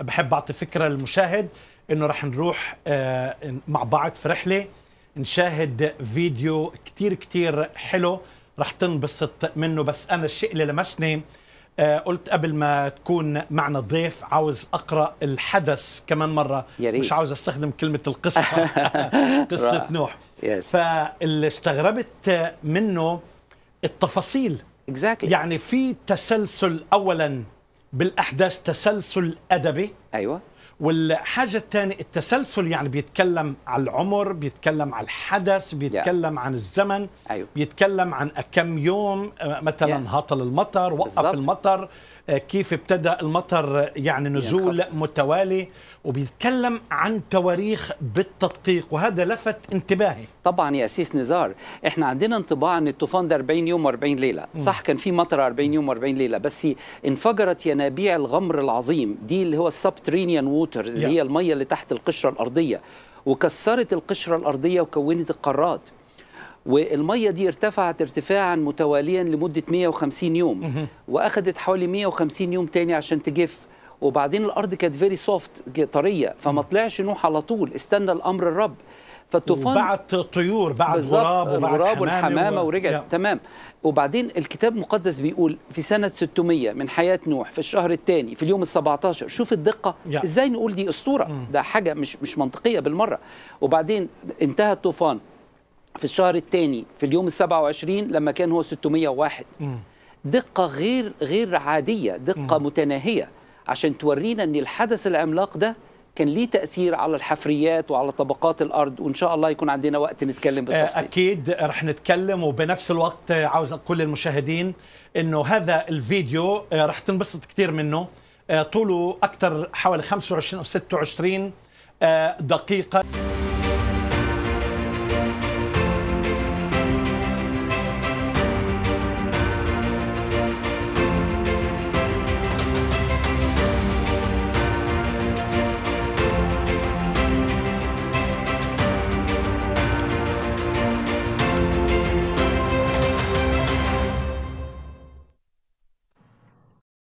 بحب اعطي فكره للمشاهد انه رح نروح آه، مع بعض في رحله نشاهد فيديو كتير كتير حلو رح تنبسط منه بس انا الشيء اللي لمسني آه، قلت قبل ما تكون معنا ضيف عاوز اقرا الحدث كمان مره ياريت. مش عاوز استخدم كلمه القصه قصه نوح yes. فاللي استغربت منه التفاصيل exactly. يعني في تسلسل اولا بالاحداث تسلسل ادبي ايوه والحاجة الثانية التسلسل يعني بيتكلم على العمر بيتكلم على الحدث بيتكلم yeah. عن الزمن أيوه. بيتكلم عن كم يوم آه، مثلا yeah. هطل المطر وقف بالزبط. المطر آه، كيف ابتدى المطر يعني, يعني نزول متوالي وبيتكلم عن تواريخ بالتدقيق وهذا لفت انتباهي طبعا يا اسيس نزار احنا عندنا انطباع ان الطوفان ده 40 يوم و40 ليله م. صح كان في مطر 40 يوم و40 ليله بس انفجرت ينابيع الغمر العظيم دي اللي هو السبترينيان ووترز اللي هي الميه اللي تحت القشره الارضيه وكسرت القشره الارضيه وكونت القارات والميه دي ارتفعت ارتفاعا متواليا لمده 150 يوم واخدت حوالي 150 يوم تاني عشان تجف وبعدين الارض كانت فيري سوفت طريه فما طلعش نوح على طول استنى الامر الرب فالطوفان بعت طيور بعت غراب وبعت والحمامه و... ورجعت yeah. تمام وبعدين الكتاب المقدس بيقول في سنه 600 من حياه نوح في الشهر الثاني في اليوم ال17 شوف الدقه yeah. ازاي نقول دي اسطوره ده حاجه مش مش منطقيه بالمره وبعدين انتهى الطوفان في الشهر الثاني في اليوم ال 27 لما كان هو 601 دقه غير غير عاديه دقه م. متناهيه عشان تورينا ان الحدث العملاق ده كان ليه تاثير على الحفريات وعلى طبقات الارض وان شاء الله يكون عندنا وقت نتكلم آه، بالتفصيل اكيد رح نتكلم وبنفس الوقت عاوز كل المشاهدين انه هذا الفيديو آه، رح تنبسط كثير منه آه، طوله اكثر حوالي 25 او 26 دقيقه